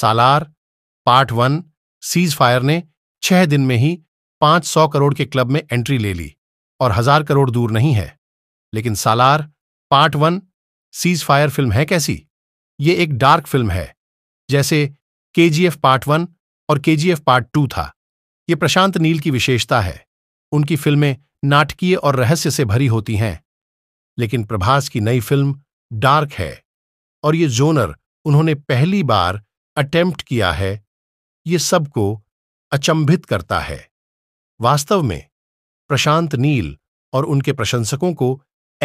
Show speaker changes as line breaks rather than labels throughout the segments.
सालार part one ceasefire ने छह दिन में ही 500 करोड़ के क्लब में एंट्री ले ली और हजार करोड़ दूर नहीं है लेकिन Salaar part one ceasefire film है कैसी ये एक डार्क फिल्म है जैसे के पार्ट वन और के पार्ट टू था ये प्रशांत नील की विशेषता है उनकी फिल्में नाटकीय और रहस्य से भरी होती हैं लेकिन प्रभास की नई फिल्म डार्क है और ये जोनर उन्होंने पहली बार अटेम्प्ट किया है ये सबको अचंभित करता है वास्तव में प्रशांत नील और उनके प्रशंसकों को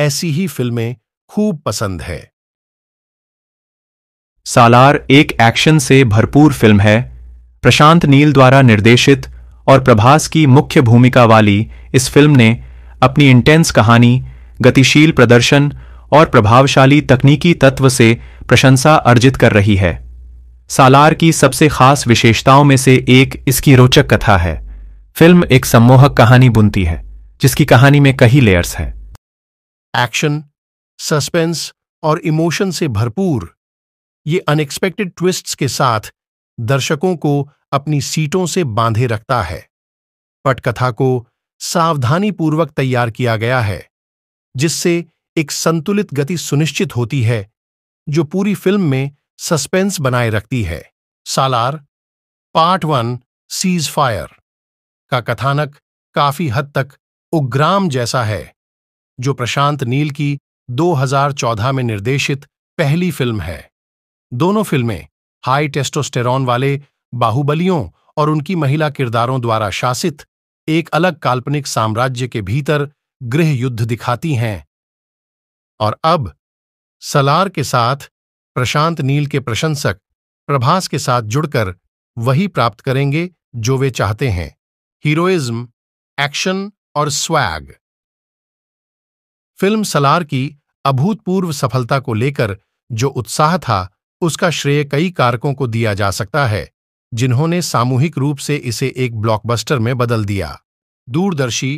ऐसी ही फिल्में खूब पसंद है सालार एक एक्शन से भरपूर फिल्म है प्रशांत नील द्वारा निर्देशित और प्रभास की मुख्य भूमिका वाली इस फिल्म ने अपनी इंटेंस कहानी गतिशील प्रदर्शन और प्रभावशाली तकनीकी तत्व से प्रशंसा अर्जित कर रही है सालार की सबसे खास विशेषताओं में से एक इसकी रोचक कथा है फिल्म एक सम्मोहक कहानी बुनती है जिसकी कहानी में कई लेयर्स हैं एक्शन सस्पेंस और इमोशन से भरपूर ये अनएक्सपेक्टेड ट्विस्ट्स के साथ दर्शकों को अपनी सीटों से बांधे रखता है पटकथा को सावधानीपूर्वक तैयार किया गया है जिससे एक संतुलित गति सुनिश्चित होती है जो पूरी फिल्म में सस्पेंस बनाए रखती है Salaar part one ceasefire का कथानक काफी हद तक उग्राम जैसा है जो प्रशांत नील की 2014 में निर्देशित पहली फिल्म है दोनों फिल्में हाई टेस्टोस्टेरॉन वाले बाहुबलियों और उनकी महिला किरदारों द्वारा शासित एक अलग काल्पनिक साम्राज्य के भीतर गृह युद्ध दिखाती हैं और अब सलार के साथ प्रशांत नील के प्रशंसक प्रभास के साथ जुड़कर वही प्राप्त करेंगे जो वे चाहते हैं हीरोइज्म एक्शन और स्वैग फिल्म सलार की अभूतपूर्व सफलता को लेकर जो उत्साह था उसका श्रेय कई कारकों को दिया जा सकता है जिन्होंने सामूहिक रूप से इसे एक ब्लॉकबस्टर में बदल दिया दूरदर्शी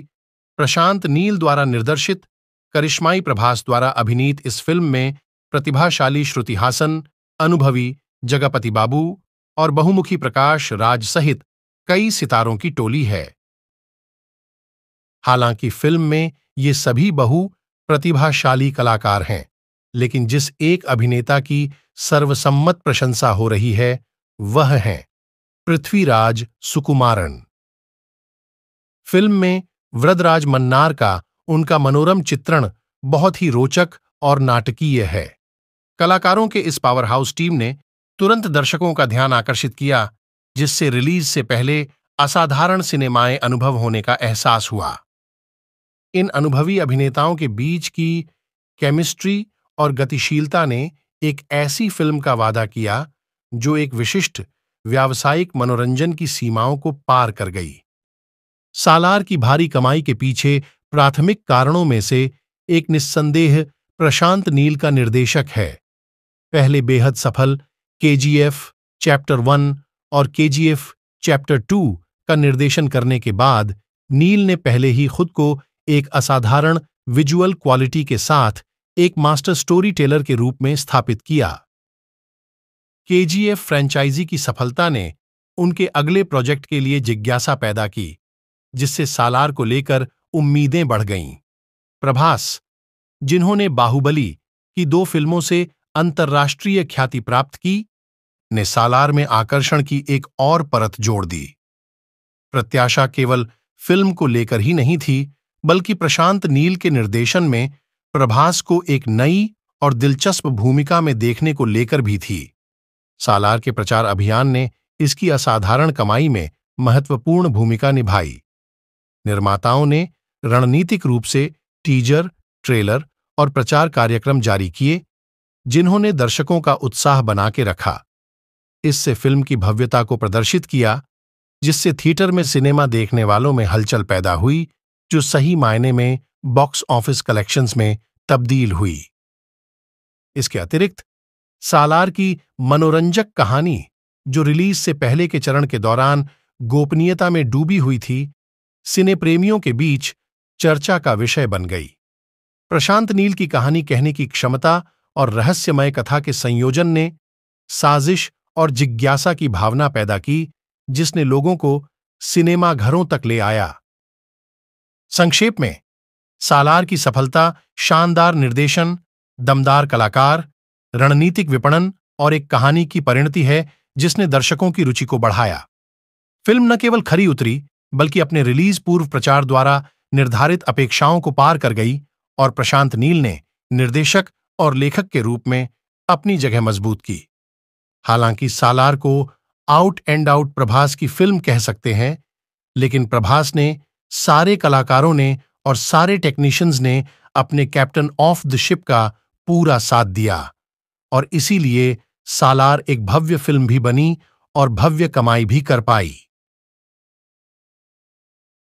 प्रशांत नील द्वारा निर्देशित करिश्माई प्रभास द्वारा अभिनीत इस फिल्म में प्रतिभाशाली श्रुति हासन अनुभवी जगपति बाबू और बहुमुखी प्रकाश राज सहित कई सितारों की टोली है हालांकि फिल्म में ये सभी बहु प्रतिभाशाली कलाकार हैं लेकिन जिस एक अभिनेता की सर्वसम्मत प्रशंसा हो रही है वह हैं पृथ्वीराज सुकुमारन फिल्म में व्रदराज मन्नार का उनका मनोरम चित्रण बहुत ही रोचक और नाटकीय है कलाकारों के इस पावर हाउस टीम ने तुरंत दर्शकों का ध्यान आकर्षित किया जिससे रिलीज से पहले असाधारण सिनेमाएं अनुभव होने का एहसास हुआ इन अनुभवी अभिनेताओं के बीच की केमिस्ट्री और गतिशीलता ने एक ऐसी फिल्म का वादा किया जो एक विशिष्ट व्यावसायिक मनोरंजन की सीमाओं को पार कर गई सालार की भारी कमाई के पीछे प्राथमिक कारणों में से एक निस्संदेह प्रशांत नील का निर्देशक है पहले बेहद सफल केजीएफ चैप्टर वन और केजीएफ चैप्टर टू का निर्देशन करने के बाद नील ने पहले ही खुद को एक असाधारण विजुअल क्वालिटी के साथ एक मास्टर स्टोरी टेलर के रूप में स्थापित किया केजीएफ फ्रेंचाइजी की सफलता ने उनके अगले प्रोजेक्ट के लिए जिज्ञासा पैदा की जिससे सालार को लेकर उम्मीदें बढ़ गईं प्रभास जिन्होंने बाहुबली की दो फिल्मों से अंतर्राष्ट्रीय ख्याति प्राप्त की ने सालार में आकर्षण की एक और परत जोड़ दी प्रत्याशा केवल फिल्म को लेकर ही नहीं थी बल्कि प्रशांत नील के निर्देशन में प्रभास को एक नई और दिलचस्प भूमिका में देखने को लेकर भी थी सालार के प्रचार अभियान ने इसकी असाधारण कमाई में महत्वपूर्ण भूमिका निभाई निर्माताओं ने रणनीतिक रूप से टीजर ट्रेलर और प्रचार कार्यक्रम जारी किए जिन्होंने दर्शकों का उत्साह बना के रखा इससे फिल्म की भव्यता को प्रदर्शित किया जिससे थिएटर में सिनेमा देखने वालों में हलचल पैदा हुई जो सही मायने में बॉक्स ऑफिस कलेक्शंस में तब्दील हुई इसके अतिरिक्त सालार की मनोरंजक कहानी जो रिलीज से पहले के चरण के दौरान गोपनीयता में डूबी हुई थी सिने प्रेमियों के बीच चर्चा का विषय बन गई प्रशांत नील की कहानी कहने की क्षमता और रहस्यमय कथा के संयोजन ने साजिश और जिज्ञासा की भावना पैदा की जिसने लोगों को सिनेमा घरों तक ले आया संक्षेप में सालार की सफलता शानदार निर्देशन दमदार कलाकार रणनीतिक विपणन और एक कहानी की परिणति है जिसने दर्शकों की रुचि को बढ़ाया फिल्म न केवल खरी उतरी बल्कि अपने रिलीज पूर्व प्रचार द्वारा निर्धारित अपेक्षाओं को पार कर गई और प्रशांत नील ने निर्देशक और लेखक के रूप में अपनी जगह मजबूत की हालांकि सालार को आउट एंड आउट प्रभास की फिल्म कह सकते हैं लेकिन प्रभास ने सारे कलाकारों ने और सारे टेक्नीशियंस ने अपने कैप्टन ऑफ द शिप का पूरा साथ दिया और इसीलिए सालार एक भव्य फिल्म भी बनी और भव्य कमाई भी कर पाई